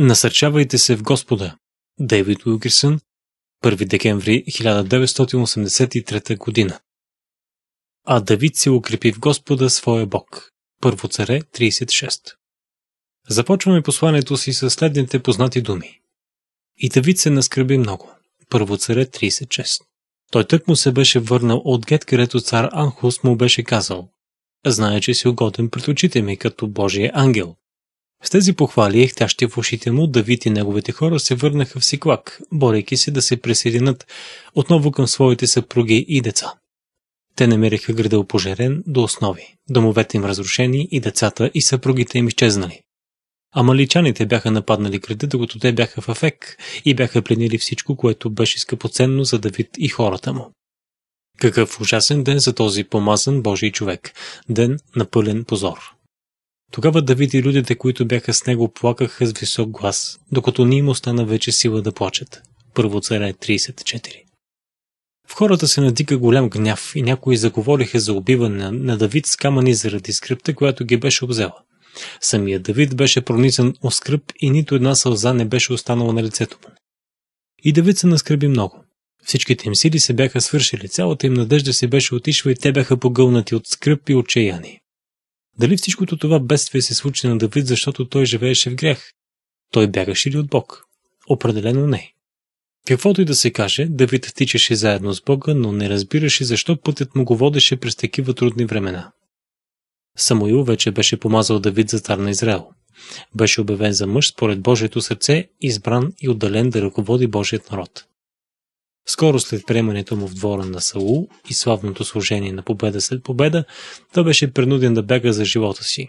Насърчавайте се в Господа. Дейвид Уилкерсън, 1 декември 1983 година. А Давид се укрепи в Господа своя Бог. Първо царе 36. Започваме посланието си с следните познати думи. И Давид се наскърби много. Първо царе 36. Той тък му се беше върнал от гет, където цар Анхус му беше казал. Знае, че си угоден пред очите ми като Божия ангел, с тези похвали ехтящи в ушите му, Давид и неговите хора се върнаха в Сиклак, борейки се да се присъединят отново към своите съпруги и деца. Те намериха града опожерен до основи, домовете им разрушени и децата и съпругите им изчезнали. Амаличаните бяха нападнали града, докато те бяха в Афек и бяха пленили всичко, което беше скъпоценно за Давид и хората му. Какъв ужасен ден за този помазан Божий човек, ден на пълен позор. Тогава Давид и людите, които бяха с него, плакаха с висок глас, докато не им остана вече сила да плачат. Първо царе 34. В хората се надига голям гняв и някои заговориха за убиване на Давид с камъни заради скръпта, която ги беше обзела. Самия Давид беше пронизан от скръп и нито една сълза не беше останала на лицето му. И Давид се наскръби много. Всичките им сили се бяха свършили, цялата им надежда се беше отишла и те бяха погълнати от скръп и отчаяние. Дали всичкото това бедствие се случи на Давид, защото той живееше в грях? Той бягаше ли от Бог? Определено не. Каквото и да се каже, Давид тичаше заедно с Бога, но не разбираше защо пътят му го водеше през такива трудни времена. Самуил вече беше помазал Давид за цар на Израел. Беше обявен за мъж според Божието сърце, избран и отдален да ръководи Божият народ. Скоро след приемането му в двора на Саул и славното служение на победа след победа, той беше принуден да бяга за живота си.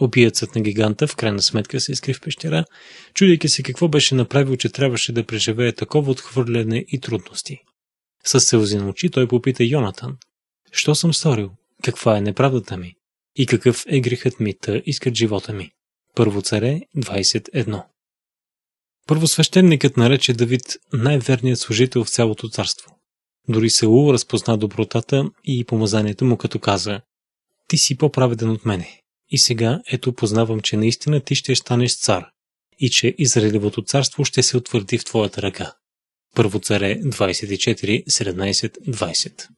Опиецът на гиганта в крайна сметка се изкри в пещера, чудейки се какво беше направил, че трябваше да преживее такова отхвърляне и трудности. С сълзи на очи той попита Йонатан. Що съм сторил? Каква е неправдата ми? И какъв е грехът ми, та искат живота ми? Първо царе 21 Първосвещеникът нарече Давид най-верният служител в цялото царство. Дори Саул разпозна добротата и помазанието му, като каза «Ти си по-праведен от мене. И сега ето познавам, че наистина ти ще станеш цар и че Израелевото царство ще се утвърди в твоята ръка». Първо царе 24, 17, 20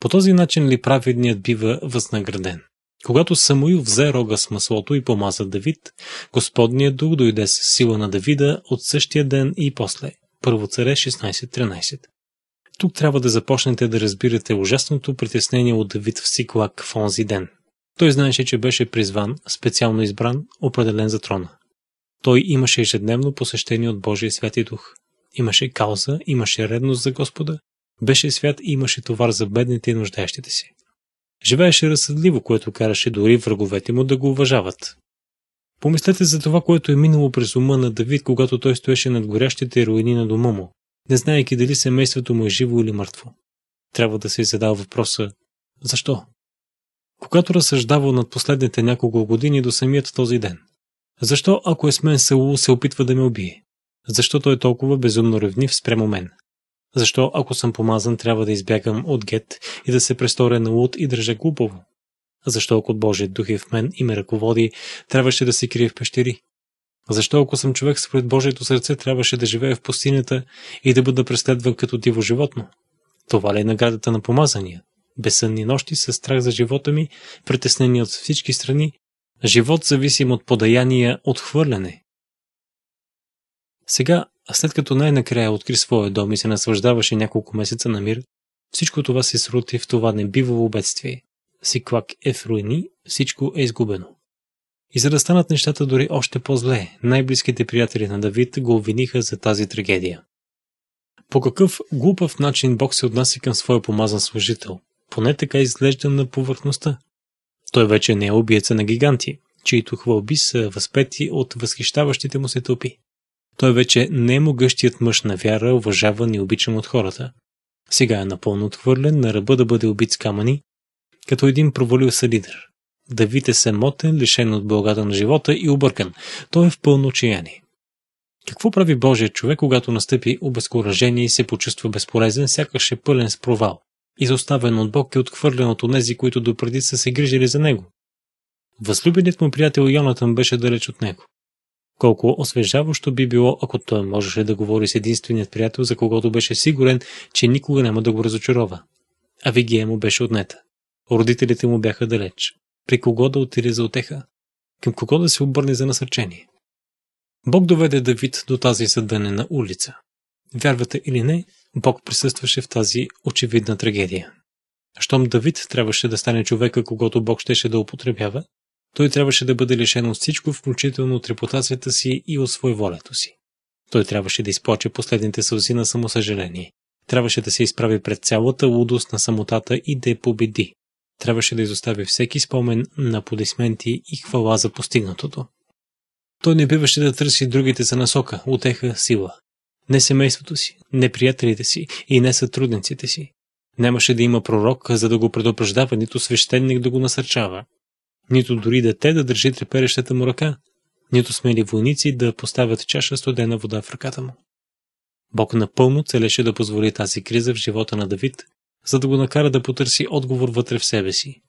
По този начин ли праведният бива възнаграден? Когато Самуил взе рога с маслото и помаза Давид, Господният дух дойде с сила на Давида от същия ден и после. Първо царе 16.13 Тук трябва да започнете да разбирате ужасното притеснение от Давид в Сиклак в онзи ден. Той знаеше, че беше призван, специално избран, определен за трона. Той имаше ежедневно посещение от Божия Святи Дух. Имаше кауза, имаше редност за Господа, беше свят и имаше товар за бедните и нуждаещите си. Живееше разсъдливо, което караше дори враговете му да го уважават. Помислете за това, което е минало през ума на Давид, когато той стоеше над горящите руини на дома му, не знаеки дали семейството му е живо или мъртво. Трябва да се задава въпроса «Защо?». Когато разсъждава над последните няколко години до самият този ден. Защо, ако е с мен Саул, се опитва да ме убие? Защо той е толкова безумно ревнив спрямо мен? Защо, ако съм помазан, трябва да избягам от гет и да се престоря на луд и държа глупово? Защо, ако Божият дух е в мен и ме ръководи, трябваше да се крие в пещери? Защо, ако съм човек според Божието сърце, трябваше да живее в пустинята и да бъда преследван като диво животно? Това ли е наградата на помазания? Безсънни нощи с страх за живота ми, притеснени от всички страни, живот зависим от подаяния, от хвърляне. Сега а след като най-накрая откри своя дом и се наслаждаваше няколко месеца на мир, всичко това се срути в това небивово бедствие. Сиквак е в руини, всичко е изгубено. И за да станат нещата дори още по-зле, най-близките приятели на Давид го обвиниха за тази трагедия. По какъв глупав начин Бог се отнася към своя помазан служител? Поне така изглежда на повърхността. Той вече не е убиеца на гиганти, чието хвалби са възпети от възхищаващите му се тълпи. Той вече не е могъщият мъж на вяра, уважаван и обичан от хората. Сега е напълно отхвърлен, на ръба да бъде убит с камъни, като един провалил се лидер. Давид е самотен, лишен от благата на живота и объркан. Той е в пълно отчаяние. Какво прави Божият човек, когато настъпи обезкуражение и се почувства безполезен, сякаш е пълен с провал? Изоставен от Бог е отхвърлен от онези, които допреди са се грижили за него. Възлюбеният му приятел Йонатан беше далеч от него. Колко освежаващо би било, ако той можеше да говори с единственият приятел, за когото беше сигурен, че никога няма да го разочарова. А Вигия му беше отнета. Родителите му бяха далеч. При кого да отиде за отеха? Към кого да се обърне за насърчение? Бог доведе Давид до тази съдънена улица. Вярвате или не, Бог присъстваше в тази очевидна трагедия. Щом Давид трябваше да стане човека, когато Бог щеше да употребява, той трябваше да бъде лишен от всичко, включително от репутацията си и от своеволето си. Той трябваше да изплаче последните сълзи на самосъжаление. Трябваше да се изправи пред цялата лудост на самотата и да я победи. Трябваше да изостави всеки спомен на аплодисменти и хвала за постигнатото. Той не биваше да търси другите за насока, отеха, сила. Не семейството си, не приятелите си и не сътрудниците си. Нямаше да има пророк, за да го предупреждава, нито свещеник да го насърчава нито дори дете да държи треперещата му ръка, нито смели войници да поставят чаша студена вода в ръката му. Бог напълно целеше да позволи тази криза в живота на Давид, за да го накара да потърси отговор вътре в себе си.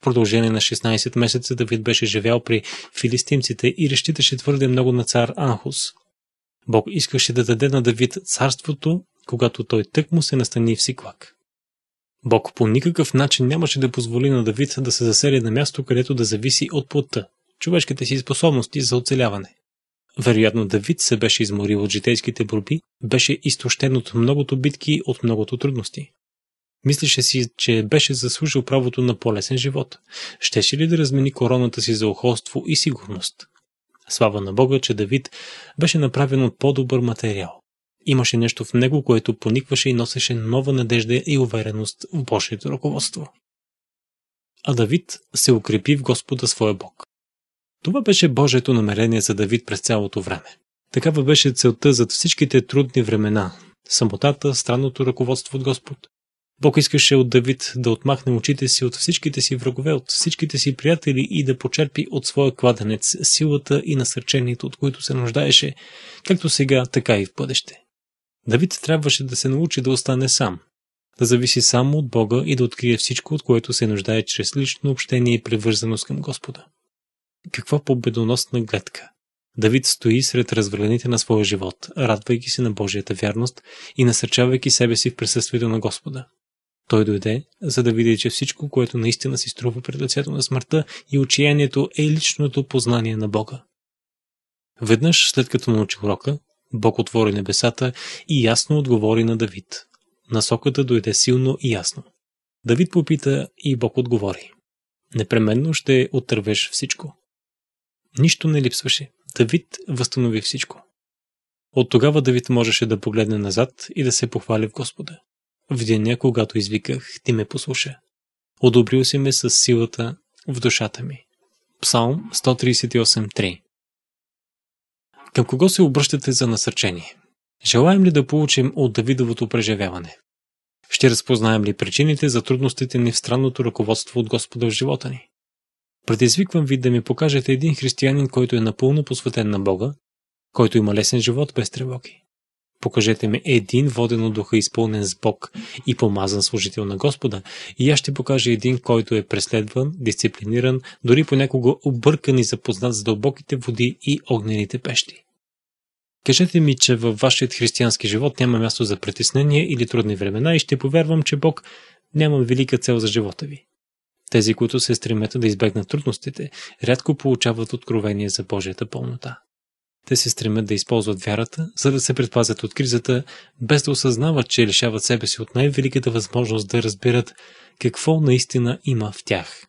В продължение на 16 месеца Давид беше живял при филистимците и разчиташе твърде много на цар Анхус. Бог искаше да даде на Давид царството, когато той тък му се настани в Сиклак. Бог по никакъв начин нямаше да позволи на Давид да се засели на място, където да зависи от плътта, човешките си способности за оцеляване. Вероятно Давид се беше изморил от житейските борби, беше изтощен от многото битки, от многото трудности. Мислеше си, че беше заслужил правото на по-лесен живот. Щеше ли да размени короната си за охолство и сигурност? Слава на Бога, че Давид беше направен от по-добър материал. Имаше нещо в него, което поникваше и носеше нова надежда и увереност в Божието ръководство. А Давид се укрепи в Господа своя Бог. Това беше Божието намерение за Давид през цялото време. Такава беше целта за всичките трудни времена, самотата, странното ръководство от Господ. Бог искаше от Давид да отмахне очите си от всичките си врагове, от всичките си приятели и да почерпи от своя кладенец силата и насърчението, от които се нуждаеше, както сега, така и в бъдеще. Давид трябваше да се научи да остане сам, да зависи само от Бога и да открие всичко, от което се нуждае чрез лично общение и привързаност към Господа. Каква победоносна гледка! Давид стои сред развалените на своя живот, радвайки се на Божията вярност и насърчавайки себе си в присъствието на Господа. Той дойде, за да види, че всичко, което наистина си струва пред лицето на смъртта и отчаянието е личното познание на Бога. Веднъж, след като научи урока, Бог отвори небесата и ясно отговори на Давид. Насоката дойде силно и ясно. Давид попита и Бог отговори. Непременно ще отървеш всичко. Нищо не липсваше. Давид възстанови всичко. От тогава Давид можеше да погледне назад и да се похвали в Господа. В деня, когато извиках, ти ме послуша. Одобрил си ме с силата в душата ми. Псалм 138.3 към кого се обръщате за насърчение? Желаем ли да получим от Давидовото преживяване? Ще разпознаем ли причините за трудностите ни в странното ръководство от Господа в живота ни? Предизвиквам ви да ми покажете един християнин, който е напълно посветен на Бога, който има лесен живот без тревоги. Покажете ми един воден от духа, изпълнен с Бог и помазан служител на Господа, и аз ще покажа един, който е преследван, дисциплиниран, дори понякога объркан и запознат с дълбоките води и огнените пещи. Кажете ми, че във вашият християнски живот няма място за притеснение или трудни времена и ще повярвам, че Бог няма велика цел за живота ви. Тези, които се стремят да избегнат трудностите, рядко получават откровение за Божията пълнота. Те се стремят да използват вярата, за да се предпазят от кризата, без да осъзнават, че лишават себе си от най-великата възможност да разбират какво наистина има в тях.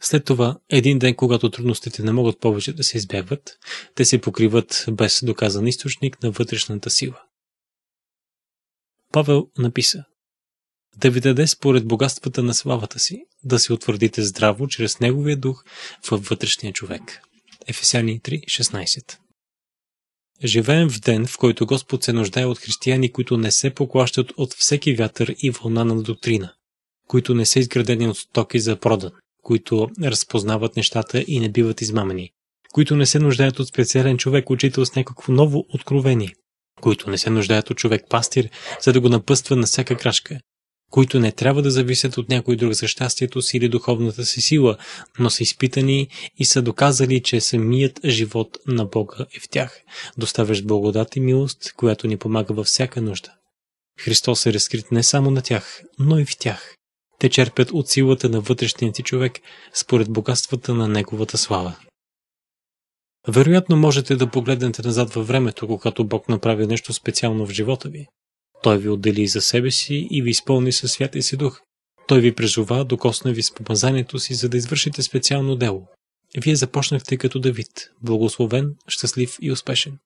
След това, един ден, когато трудностите не могат повече да се избягват, те се покриват без доказан източник на вътрешната сила. Павел написа Да ви даде според богатствата на славата си, да се утвърдите здраво чрез Неговия дух във вътрешния човек. Ефесяни 3.16 Живеем в ден, в който Господ се нуждае от християни, които не се поклащат от всеки вятър и вълна на доктрина, които не са изградени от стоки за продан които разпознават нещата и не биват измамени, които не се нуждаят от специален човек, учител с някакво ново откровение, които не се нуждаят от човек пастир, за да го напъства на всяка крачка, които не трябва да зависят от някой друг за щастието си или духовната си сила, но са изпитани и са доказали, че самият живот на Бога е в тях, доставящ благодат и милост, която ни помага във всяка нужда. Христос е разкрит не само на тях, но и в тях. Те черпят от силата на вътрешния ти човек според богатствата на неговата слава. Вероятно можете да погледнете назад във времето, когато Бог направи нещо специално в живота ви. Той ви отдели за себе си и ви изпълни със свят и си дух. Той ви призова, докосна ви с помазанието си, за да извършите специално дело. Вие започнахте като Давид, благословен, щастлив и успешен.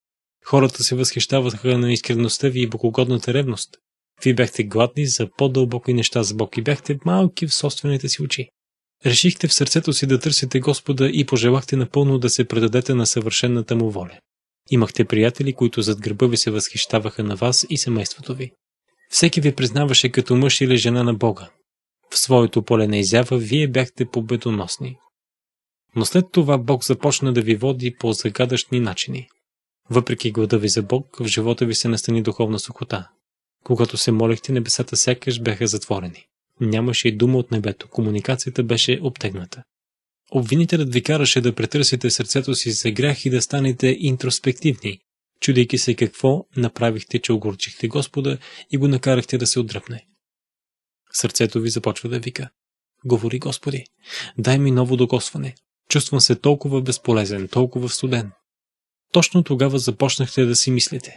Хората се възхищаваха на искреността ви и богогодната ревност. Вие бяхте гладни за по-дълбоки неща с Бог и бяхте малки в собствените си очи. Решихте в сърцето си да търсите Господа и пожелахте напълно да се предадете на съвършенната му воля. Имахте приятели, които зад гърба ви се възхищаваха на вас и семейството ви. Всеки ви признаваше като мъж или жена на Бога. В своето поле на изява вие бяхте победоносни. Но след това Бог започна да ви води по загадъчни начини. Въпреки глада ви за Бог, в живота ви се настани духовна сухота. Когато се молехте, небесата сякаш бяха затворени. Нямаше и дума от небето, комуникацията беше обтегната. Обвинителят ви караше да претърсите сърцето си за грях и да станете интроспективни, чудейки се какво направихте, че огорчихте Господа и го накарахте да се отдръпне. Сърцето ви започва да вика. Говори, Господи, дай ми ново докосване. Чувствам се толкова безполезен, толкова студен. Точно тогава започнахте да си мислите.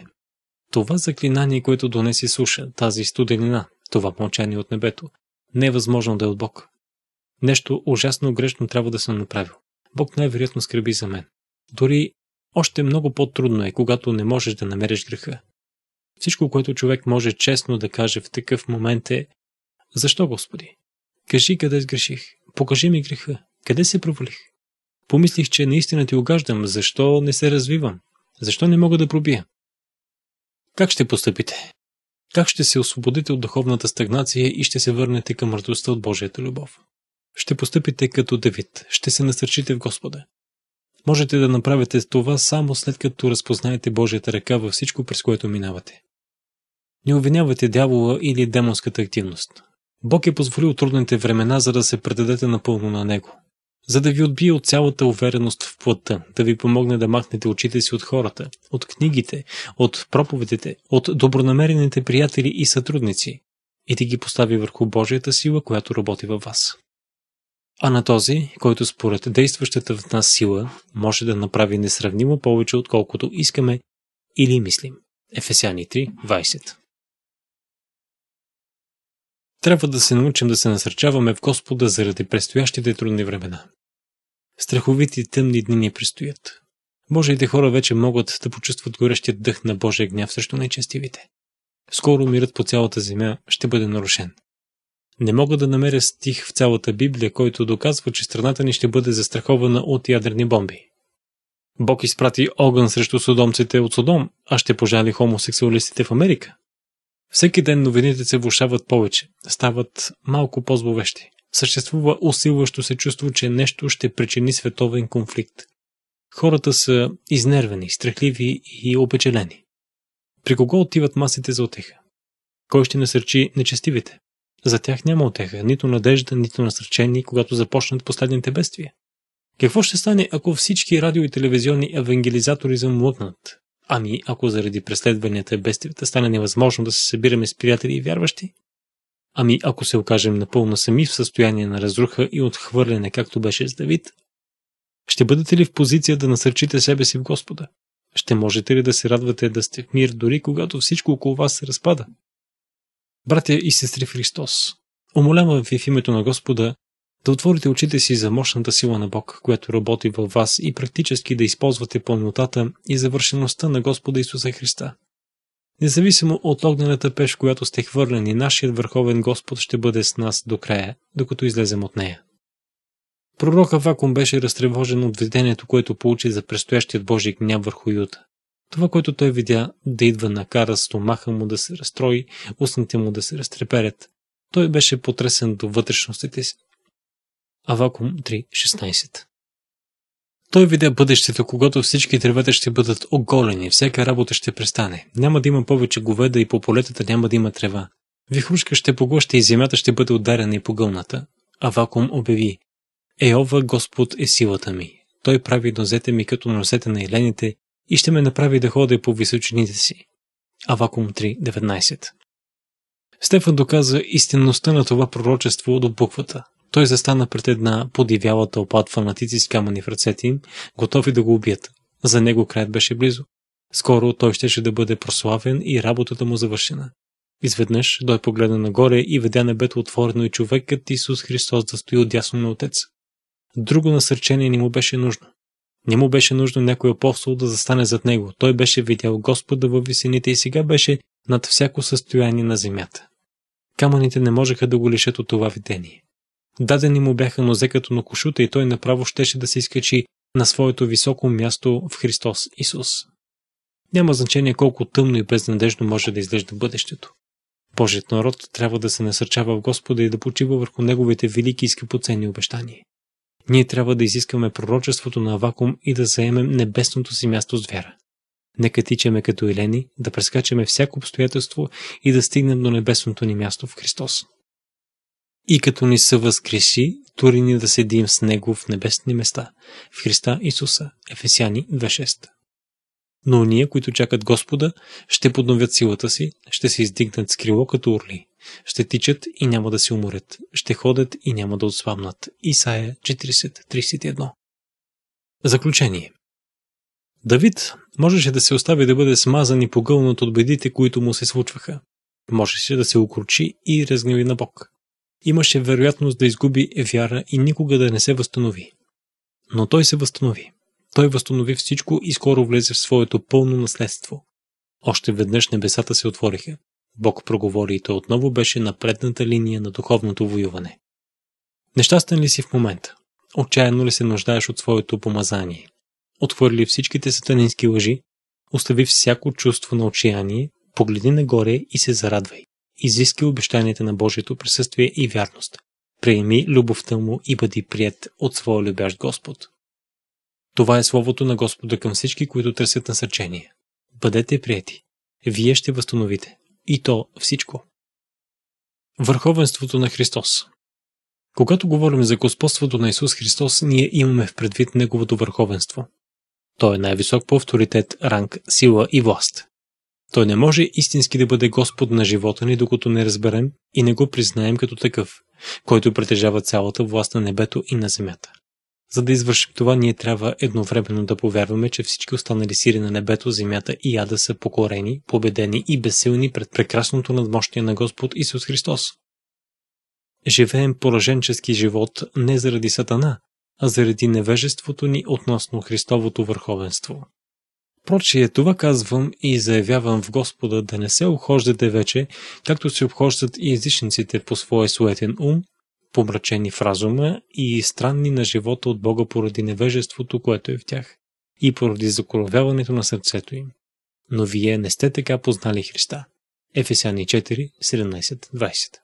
Това заклинание, което донесе суша, тази студенина, това мълчание от небето, не е възможно да е от Бог. Нещо ужасно грешно трябва да съм направил. Бог най-вероятно скреби за мен. Дори още много по-трудно е, когато не можеш да намериш греха. Всичко, което човек може честно да каже в такъв момент е «Защо, Господи? Кажи къде сгреших. Покажи ми греха. Къде се провалих? Помислих, че наистина ти огаждам. Защо не се развивам? Защо не мога да пробия? Как ще поступите? Как ще се освободите от духовната стагнация и ще се върнете към мъртвостта от Божията любов? Ще поступите като Давид, ще се насърчите в Господа. Можете да направите това само след като разпознаете Божията ръка във всичко, през което минавате. Не обвинявайте дявола или демонската активност. Бог е позволил трудните времена, за да се предадете напълно на Него за да ви отбие от цялата увереност в плътта, да ви помогне да махнете очите си от хората, от книгите, от проповедите, от добронамерените приятели и сътрудници и да ги постави върху Божията сила, която работи във вас. А на този, който според действащата в нас сила може да направи несравнимо повече, отколкото искаме или мислим. Ефесяни 3, 20 трябва да се научим да се насърчаваме в Господа заради предстоящите трудни времена. Страховити тъмни дни ни предстоят. Божиите хора вече могат да почувстват горещият дъх на Божия гняв срещу нечестивите. Скоро мирът по цялата земя ще бъде нарушен. Не мога да намеря стих в цялата Библия, който доказва, че страната ни ще бъде застрахована от ядрени бомби. Бог изпрати огън срещу содомците от Содом, а ще пожали хомосексуалистите в Америка. Всеки ден новините се влушават повече, стават малко по-зловещи. Съществува усилващо се чувство, че нещо ще причини световен конфликт. Хората са изнервени, страхливи и опечелени. При кого отиват масите за отеха? Кой ще насърчи нечестивите? За тях няма отеха, нито надежда, нито насърчени, когато започнат последните бедствия. Какво ще стане, ако всички радио и телевизионни евангелизатори замлъкнат, Ами, ако заради преследванията и бедствията стане невъзможно да се събираме с приятели и вярващи? Ами, ако се окажем напълно сами в състояние на разруха и отхвърляне, както беше с Давид? Ще бъдете ли в позиция да насърчите себе си в Господа? Ще можете ли да се радвате да сте в мир, дори когато всичко около вас се разпада? Братя и сестри Христос, умолявам ви в името на Господа, да отворите очите си за мощната сила на Бог, която работи във вас и практически да използвате пълнотата и завършеността на Господа Исуса Христа. Независимо от огнената пеш, която сте хвърлени, нашият върховен Господ ще бъде с нас до края, докато излезем от нея. Пророк Авакум беше разтревожен от видението, което получи за предстоящият Божий гняв върху Юта. Това, което той видя да идва накара стомаха му да се разстрои, устните му да се разтреперят. Той беше потресен до вътрешностите си. Авакум 3.16 той видя бъдещето, когато всички дървета ще бъдат оголени, всяка работа ще престане. Няма да има повече говеда и по полетата няма да има трева. Вихрушка ще поглъща и земята ще бъде ударена и погълната. гълната. Авакум обяви. Еова Господ е силата ми. Той прави нозете ми като нозете на елените и ще ме направи да ходя по височините си. Авакум 3.19 Стефан доказа истинността на това пророчество до буквата. Той застана пред една подивяла тълпа от фанатици с камъни в ръцете им, готови да го убият. За него краят беше близо. Скоро той щеше да бъде прославен и работата му завършена. Изведнъж той погледна нагоре и видя небето отворено и човекът Исус Христос да стои отясно на Отец. Друго насърчение не му беше нужно. Не му беше нужно някой апостол да застане зад него. Той беше видял Господа във висените и сега беше над всяко състояние на земята. Камъните не можеха да го лишат от това видение. Дадени му бяха нозе като на кошута и той направо щеше да се изкачи на своето високо място в Христос Исус. Няма значение колко тъмно и безнадежно може да изглежда бъдещето. Божият народ трябва да се насърчава в Господа и да почива върху неговите велики и скъпоценни обещания. Ние трябва да изискаме пророчеството на вакуум и да заемем небесното си място с вяра. Нека тичаме като елени, да прескачаме всяко обстоятелство и да стигнем до небесното ни място в Христос и като ни се възкреси, тури ни да седим с Него в небесни места, в Христа Исуса, Ефесяни 2.6. Но ние, които чакат Господа, ще подновят силата си, ще се издигнат с крило като орли, ще тичат и няма да се уморят, ще ходят и няма да отслабнат. Исаия 40.31 Заключение Давид можеше да се остави да бъде смазан и погълнат от бедите, които му се случваха. Можеше да се укручи и разгневи на Бог имаше вероятност да изгуби вяра и никога да не се възстанови. Но той се възстанови. Той възстанови всичко и скоро влезе в своето пълно наследство. Още веднъж небесата се отвориха. Бог проговори и той отново беше на предната линия на духовното воюване. Нещастен ли си в момента? Отчаяно ли се нуждаеш от своето помазание? Отвърли всичките сатанински лъжи, остави всяко чувство на отчаяние, погледи нагоре и се зарадвай изиски обещанията на Божието присъствие и вярност. Приеми любовта му и бъди прият от своя любящ Господ. Това е словото на Господа към всички, които търсят насърчение. Бъдете прияти. Вие ще възстановите. И то всичко. Върховенството на Христос Когато говорим за господството на Исус Христос, ние имаме в предвид Неговото върховенство. Той е най-висок по авторитет, ранг, сила и власт. Той не може истински да бъде Господ на живота ни, докато не разберем и не го признаем като такъв, който притежава цялата власт на небето и на земята. За да извършим това, ние трябва едновременно да повярваме, че всички останали сили на небето, земята и яда са покорени, победени и безсилни пред прекрасното надмощие на Господ Исус Христос. Живеем пораженчески живот не заради Сатана, а заради невежеството ни относно Христовото върховенство. Прочие, това казвам и заявявам в Господа да не се обхождате вече, както се обхождат и езичниците по своя суетен ум, помрачени в разума и странни на живота от Бога поради невежеството, което е в тях, и поради закоровяването на сърцето им. Но вие не сте така познали Христа. Ефесяни 4, 17-20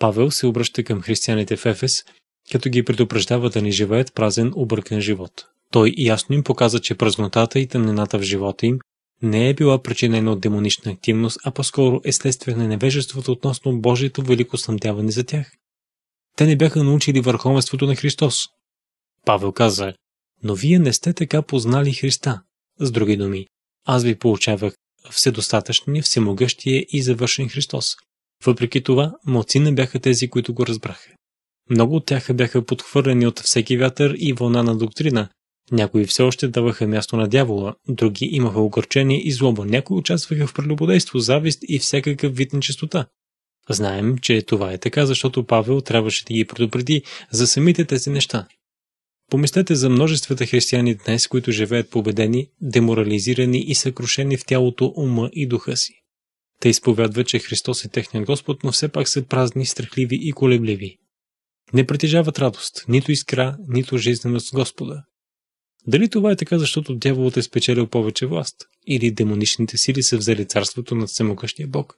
Павел се обръща към християните в Ефес, като ги предупреждава да не живеят празен, объркан живот. Той ясно им показа, че празнотата и тъмнината в живота им не е била причинена от демонична активност, а по-скоро е следствие на невежеството относно Божието велико снабдяване за тях. Те не бяха научили върховенството на Христос. Павел каза, но вие не сте така познали Христа. С други думи, аз ви получавах вседостатъчния, всемогъщия и завършен Христос. Въпреки това, не бяха тези, които го разбраха. Много от тях бяха подхвърлени от всеки вятър и вълна на доктрина, някои все още даваха място на дявола, други имаха огорчение и злоба, някои участваха в прелюбодейство, завист и всякакъв вид нечистота. Знаем, че това е така, защото Павел трябваше да ги предупреди за самите тези неща. Помислете за множествата християни днес, които живеят победени, деморализирани и съкрушени в тялото, ума и духа си. Те изповядват, че Христос е техният Господ, но все пак са празни, страхливи и колебливи. Не притежават радост, нито искра, нито жизненост Господа. Дали това е така, защото дяволът е спечелил повече власт? Или демоничните сили са взели царството над всемогъщия Бог?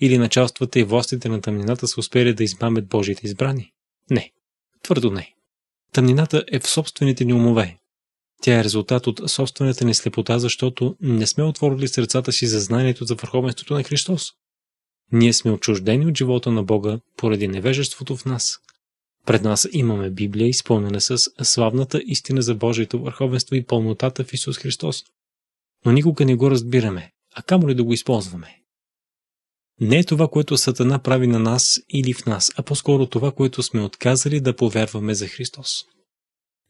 Или началствата и властите на тъмнината са успели да измамят Божиите избрани? Не. Твърдо не. Тъмнината е в собствените ни умове. Тя е резултат от собствената ни слепота, защото не сме отворили сърцата си за знанието за върховенството на Христос. Ние сме отчуждени от живота на Бога поради невежеството в нас. Пред нас имаме Библия, изпълнена с славната истина за Божието върховенство и пълнотата в Исус Христос. Но никога не го разбираме, а камо ли да го използваме? Не е това, което Сатана прави на нас или в нас, а по-скоро това, което сме отказали да повярваме за Христос.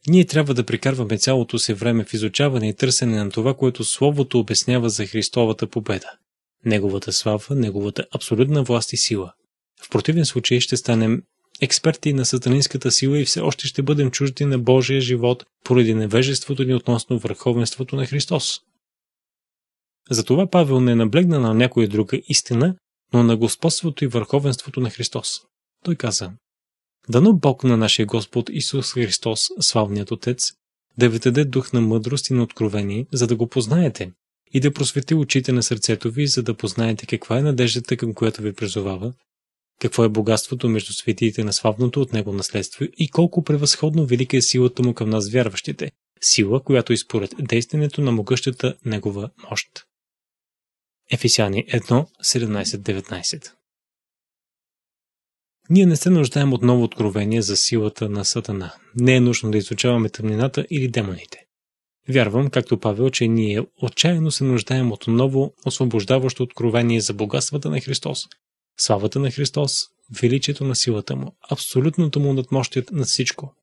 Ние трябва да прекарваме цялото си време в изучаване и търсене на това, което Словото обяснява за Христовата победа. Неговата слава, неговата абсолютна власт и сила. В противен случай ще станем експерти на сатанинската сила и все още ще бъдем чужди на Божия живот поради невежеството ни относно върховенството на Христос. Затова Павел не наблегна на някоя друга истина, но на господството и върховенството на Христос. Той каза, Дано Бог на нашия Господ Исус Христос, славният Отец, да ви даде дух на мъдрост и на откровение, за да го познаете, и да просвети очите на сърцето ви, за да познаете каква е надеждата, към която ви призовава, какво е богатството между светиите на славното от него наследство и колко превъзходно велика е силата му към нас вярващите, сила, която е според действието на могъщата негова мощ. Ефесяни 1, 17-19 Ние не се нуждаем от ново откровение за силата на Сатана. Не е нужно да изучаваме тъмнината или демоните. Вярвам, както Павел, че ние отчаяно се нуждаем от ново освобождаващо откровение за богатствата на Христос, славата на Христос, величието на силата му, абсолютното му надмощие на всичко.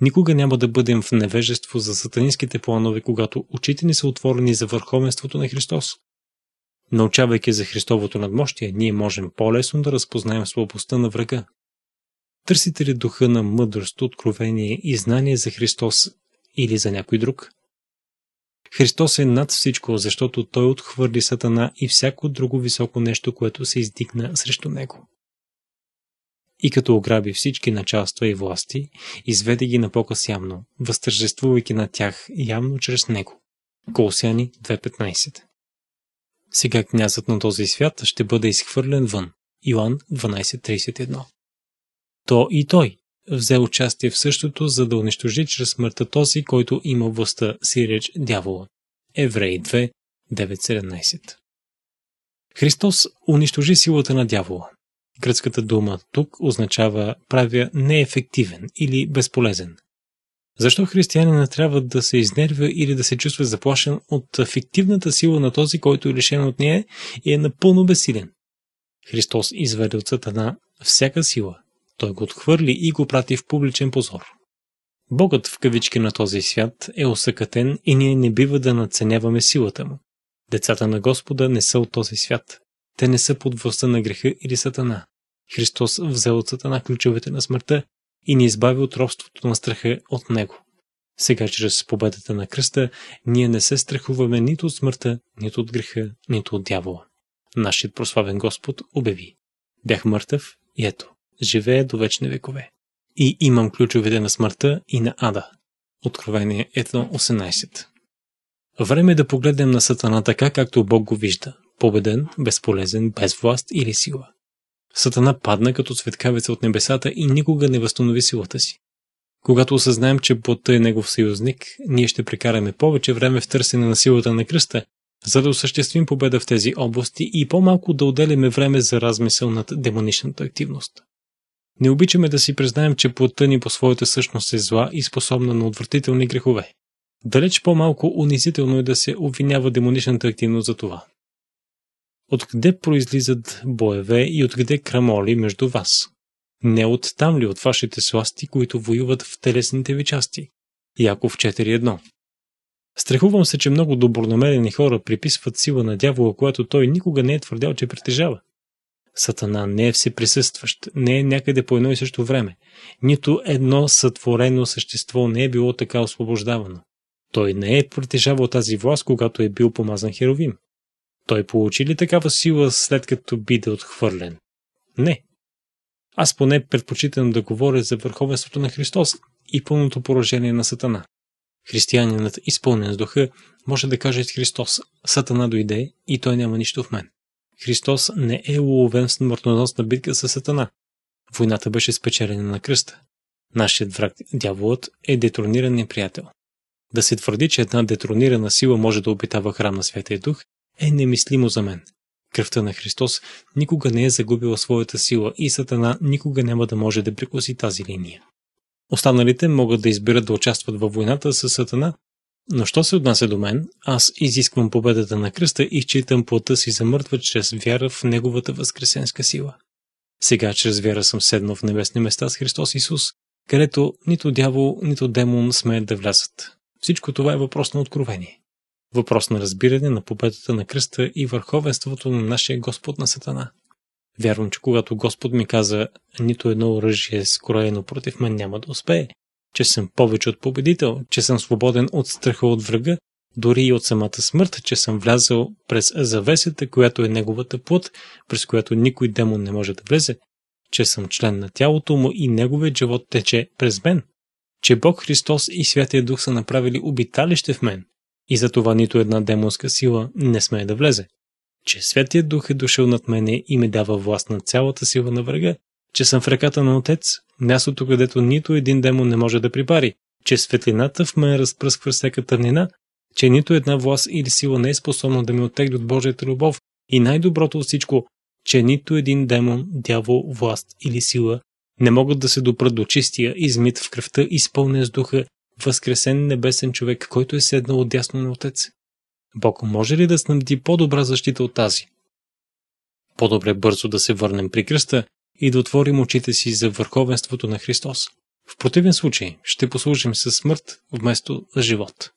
Никога няма да бъдем в невежество за сатанинските планове, когато очите ни са отворени за върховенството на Христос. Научавайки за Христовото надмощие, ние можем по-лесно да разпознаем слабостта на врага. Търсите ли духа на мъдрост, откровение и знание за Христос или за някой друг? Христос е над всичко, защото Той отхвърли Сатана и всяко друго високо нещо, което се издигна срещу Него. И като ограби всички началства и власти, изведе ги на показ явно, възтържествувайки на тях явно чрез Него. Колосяни 2.15 Сега князът на този свят ще бъде изхвърлен вън. Йоан 12.31 То и той, взе участие в същото, за да унищожи чрез смъртта този, който има властта си реч дявола. Евреи 2, 9.17 Христос унищожи силата на дявола. Гръцката дума тук означава правя неефективен или безполезен. Защо християнина трябва да се изнервя или да се чувства заплашен от фиктивната сила на този, който е лишен от нея и е напълно безсилен? Христос изведе от сатана всяка сила, той го отхвърли и го прати в публичен позор. Богът в кавички на този свят е осъкатен и ние не бива да надценяваме силата му. Децата на Господа не са от този свят. Те не са под властта на греха или сатана. Христос взел от сатана ключовете на смъртта и ни избави от робството на страха от него. Сега, чрез победата на кръста, ние не се страхуваме нито от смъртта, нито от греха, нито от дявола. Нашият прославен Господ обяви. Бях мъртъв и ето, живее до вечни векове. И имам ключовете на смъртта и на ада. Откровение 1.18 Време е да погледнем на Сатана така, както Бог го вижда. Победен, безполезен, без власт или сила. Сатана падна като светкавица от небесата и никога не възстанови силата си. Когато осъзнаем, че плътта е негов съюзник, ние ще прекараме повече време в търсене на силата на кръста, за да осъществим победа в тези области и по-малко да отделяме време за размисъл над демоничната активност. Не обичаме да си признаем, че плътта ни по своята същност е зла и способна на отвратителни грехове. Далеч по-малко унизително е да се обвинява демоничната активност за това. Откъде произлизат боеве и откъде крамоли между вас? Не от там ли от вашите сласти, които воюват в телесните ви части? Яков 4.1 Страхувам се, че много добронамерени хора приписват сила на дявола, която той никога не е твърдял, че притежава. Сатана не е всеприсъстващ, не е някъде по едно и също време. Нито едно сътворено същество не е било така освобождавано. Той не е притежавал тази власт, когато е бил помазан херовим. Той получи ли такава сила след като биде отхвърлен? Не. Аз поне предпочитам да говоря за върховенството на Христос и пълното поражение на Сатана. Християнинът, изпълнен с духа, може да каже с Христос, Сатана дойде и той няма нищо в мен. Христос не е уловен в смъртоносна битка с Сатана. Войната беше спечелена на кръста. Нашият враг, дяволът, е детрониран неприятел. Да се твърди, че една детронирана сила може да обитава храм на Святия Дух, е немислимо за мен. Кръвта на Христос никога не е загубила своята сила и Сатана никога няма да може да прикоси тази линия. Останалите могат да избират да участват във войната с Сатана но що се отнася до мен, аз изисквам победата на кръста и считам плътта си за мъртва чрез вяра в Неговата възкресенска сила. Сега чрез вяра съм седнал в небесни места с Христос Исус, където нито дявол, нито демон смеят да влязат. Всичко това е въпрос на откровение. Въпрос на разбиране на победата на кръста и върховенството на нашия Господ на Сатана. Вярвам, че когато Господ ми каза, нито едно оръжие скроено против мен няма да успее, че съм повече от победител, че съм свободен от страха от врага, дори и от самата смърт, че съм влязал през завесата, която е неговата плът, през която никой демон не може да влезе, че съм член на тялото му и неговият живот тече през мен, че Бог Христос и Святия Дух са направили обиталище в мен и за това нито една демонска сила не смее да влезе, че Святия Дух е дошъл над мене и ми дава власт на цялата сила на врага че съм в ръката на отец, мястото, където нито един демон не може да припари, че светлината в мен разпръсква всяка тъмнина, че нито една власт или сила не е способна да ми оттегли от Божията любов и най-доброто от всичко, че нито един демон, дявол, власт или сила не могат да се допрат до чистия, измит в кръвта, изпълнен с духа, възкресен небесен човек, който е седнал от дясно на отец. Бог може ли да снабди по-добра защита от тази? По-добре бързо да се върнем при кръста, и да отворим очите си за върховенството на Христос. В противен случай ще послужим със смърт вместо с живот.